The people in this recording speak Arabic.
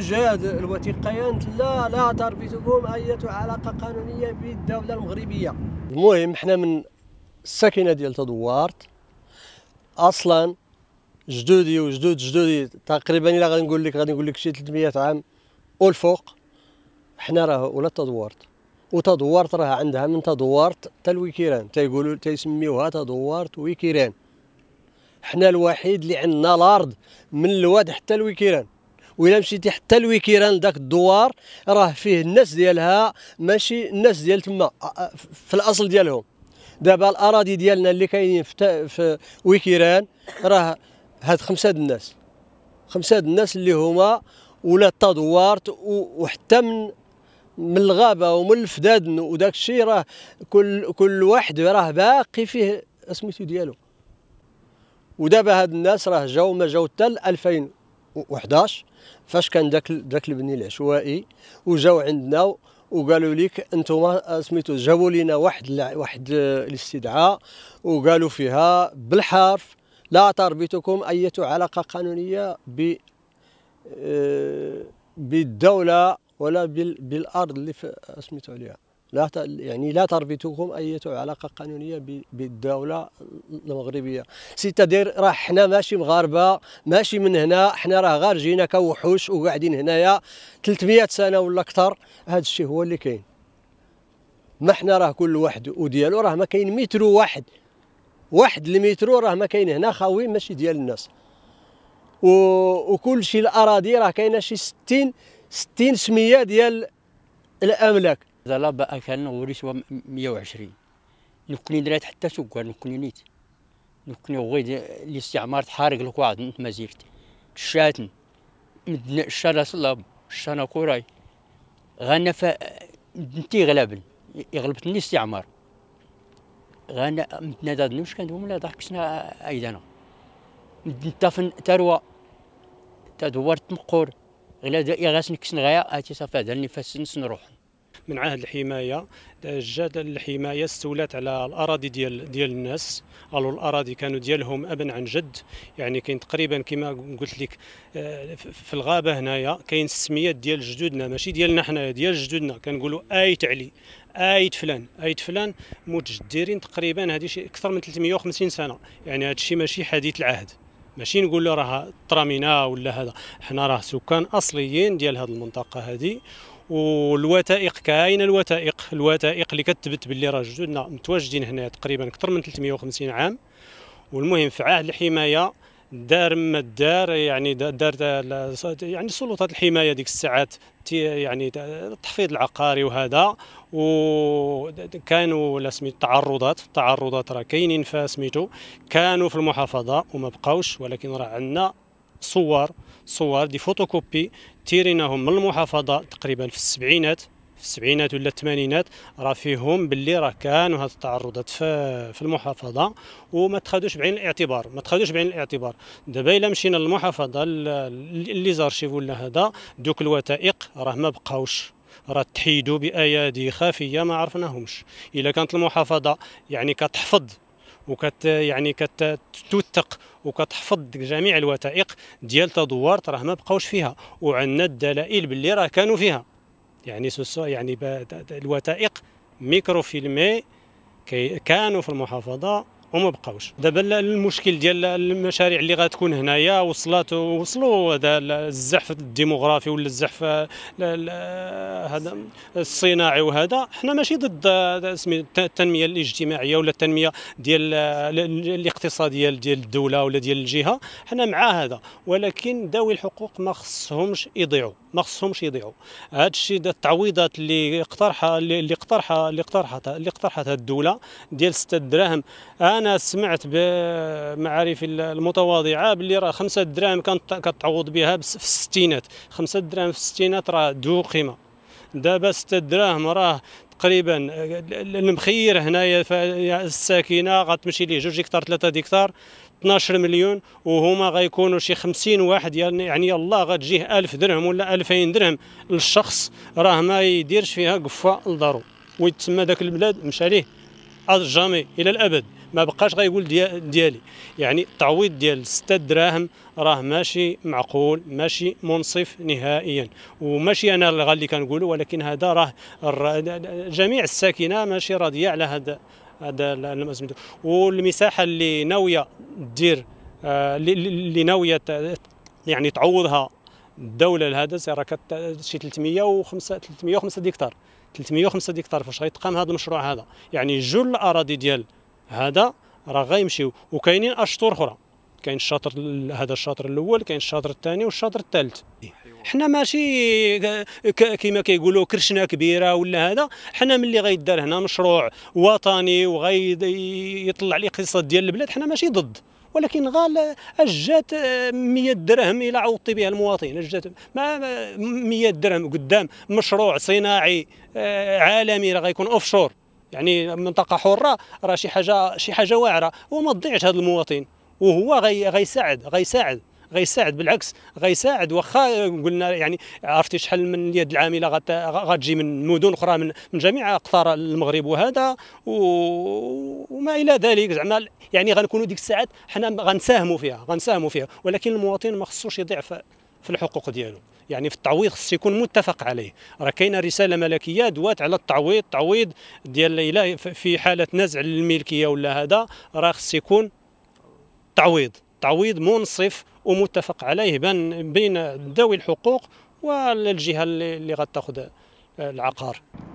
توجد الوثيقيان لا لا تربطهم اي علاقه قانونيه بالدوله المغربيه المهم حنا من الساكنه ديال تدوارت اصلا جدودي وجدود جدودي تقريبا الا غادي نقول لك غادي نقول لك شي 300 عام والفوق حنا راه ولا تدوارت وتدوارت راه عندها من تدوارت حتى الويكيران تيقولوا تيسميوها تدوارت ويكيران حنا الوحيد اللي عندنا الارض من الواد حتى الويكيران وإلا مشيتي حتى الويكيران داك الدوار راه فيه الناس ديالها ماشي الناس ديال تما في الأصل ديالهم دابا الأراضي ديالنا اللي كاينين في, في ويكيران راه هاد خمسة الناس خمسة الناس اللي هما ولا تادوارت وحتى من من الغابه ومن الفدادن وداك الشيء راه كل كل واحد راه باقي فيه اسميتو ديالو ودابا هاد الناس راه جاو ما جاو حتى 2000 2011 فاش كان داك داك البني العشوائي وجاو عندنا وقالوا لك انتم سميتو جابوا لنا واحد واحد الاستدعاء وقالوا فيها بالحرف لا تربطكم اي علاقة قانونية ب آه، بالدولة ولا بالارض اللي سميتو عليها لا يعني لا تربطكم أي علاقة قانونية بالدولة المغربية سي راه حنا ماشي مغاربة ماشي من هنا حنا راه غير جينا كوحوش وقاعدين هنايا 300 سنة ولا أكثر هذا الشيء هو اللي كاين ما حنا راه كل واحد وديالو راه ما كاين متر واحد واحد المترو راه ما كاين هنا خاوي ماشي ديال الناس و... وكل شيء الاراضي راه كاينه شي 60 60 سميه ديال الاملاك زلا بقى كان غوري سوا 120 نكوني درات حتى سكر نكوني نيت نكوني غيد الاستعمار تحارق القواعد مازيرت شاتن مدن الشارع صلاب الشانا كوراي غانا ف مدنتي غلابن يغلبتني الاستعمار غانا مدنا داد نوش كانت دوم لا ضحكسنا ايدانا مدنتا فن تروى تدور تمقور غلا غاس نكسن غايا اتي صافي هذا اللي فاسنس نروح من عهد الحمايه جات الحمايه استولات على الاراضي ديال ديال الناس قالوا الاراضي كانوا ديالهم ابا عن جد يعني كاين تقريبا كما قلت لك آه، في الغابه هنايا كاين السميات ديال جدودنا ماشي ديالنا حنايا ديال جدودنا كنقولوا ايت علي ايت فلان ايت فلان متجدرين تقريبا هذه شي اكثر من 350 سنه يعني هذا الشيء ماشي حديث العهد ماشي نقول له راه طرامينا ولا هذا حنا راه سكان اصليين ديال هذه المنطقه هذه والوثائق كاين الوثائق الوثائق اللي كتبت باللي راه جدودنا متواجدين هنا تقريبا اكثر من 350 عام والمهم في عهد الحمايه دار ما دار يعني دار يعني سلطات الحمايه ديك الساعات يعني تحفيظ العقاري وهذا وكانوا لا سميت تعرضات التعرضات راه كاينين فسميتو كانوا في المحافظه وما بقاوش ولكن راه عندنا صور صور دي فوتوكوبي تيريناهم من المحافظه تقريبا في السبعينات في السبعينات ولا الثمانينات راه فيهم باللي راه كانوا هاد التعرضات في المحافظه وما تخادوش بعين الاعتبار ما تخادوش بعين الاعتبار دابا الا مشينا للمحافظه اللي زارشيف ولا هذا دوك الوثائق راه ما بقاوش راه تحيدوا بايادي خافيه ما عرفناهمش الا كانت المحافظه يعني كتحفظ وكت يعني كتوثق وكتحفظ جميع الوثائق ديال تدوارت راه ما بقاوش فيها وعندنا الدلائل باللي راه كانوا فيها يعني يعني الوثائق ميكروفيلمي كانوا في المحافظه وما بقاوش دابا المشكل ديال المشاريع اللي غتكون هنايا وصلات وصلوا هذا الزحف الديموغرافي ولا الزحف هذا الصناعي وهذا حنا ماشي ضد التنميه الاجتماعيه ولا التنميه ديال الاقتصاديه ديال الدوله ولا ديال الجهه حنا مع هذا ولكن ذوي الحقوق ما خصهمش يضيعوا ما خصهمش يضيعوا هذا الشيء التعويضات اللي اقترحها اللي اقترحها اللي اقترحها اللي اقترحتها الدوله ديال 6 دراهم آه، انا سمعت بمعارف المتواضعه باللي راه خمسة دراهم كانت كتعوض بها في الستينات خمسة دراهم في الستينات راه ذو قيمه دابا ستة دراهم راه تقريبا المخير هنايا الساكنه غتمشي ليه جوج هكتار ثلاثة هكتار 12 مليون وهما غيكونوا شي 50 واحد يعني يعني الله غتجيه 1000 درهم ولا 2000 درهم للشخص راه ما يديرش فيها قفه لدارو ويتسمى ذاك البلاد مشى ليه جامي الى الابد ما بقاش غيقول ديالي يعني التعويض ديال 6 دراهم راه ماشي معقول ماشي منصف نهائيا وماشي انا اللي غالي كنقولوا ولكن هذا راه جميع الساكنه ماشي راضيه على هذا هذا والمساحه اللي ناويه دير آه، اللي ناويه يعني تعوضها الدوله لهذا راه شي 305 305 ديكتار 305 ديكتار فاش غيتقام هذا المشروع هذا يعني جل الاراضي ديال هذا راه غيمشيو وكاينين اشطر اخرى كاين الشاطر هذا الشاطر الاول كاين الشاطر الثاني والشاطر الثالث إيه. حنا ماشي كما كيقولوا كرشنا كبيره ولا هذا حنا ملي غيدار هنا مشروع وطني وغيطلع الاقتصاد ديال البلاد حنا ماشي ضد ولكن غال اجات 100 آه، درهم الى عوضتي بها المواطن اجات ما 100 درهم قدام مشروع صناعي آه، عالمي راه غيكون اوفشور يعني منطقه حره راه شي حاجه شي حاجه واعره وما تضيعش هذا المواطن وهو غي غيساعد غيساعد غيساعد بالعكس غيساعد واخا قلنا يعني عرفتي شحال من اليد العامله غتجي من مدن اخرى من من جميع اقطار المغرب وهذا و... وما الى ذلك زعما يعني غنكونوا ديك الساعات حنا غنساهموا فيها غنساهموا فيها ولكن المواطن ما خصوش يضيع في الحقوق ديالو يعني في التعويض خص يكون متفق عليه راه كاينه رساله ملكيه دوات على التعويض تعويض ديال ليلى في حاله نزع الملكيه ولا هذا راه خص يكون تعويض تعويض منصف ومتفق عليه بين ذوي الحقوق والجهه اللي غتاخذ العقار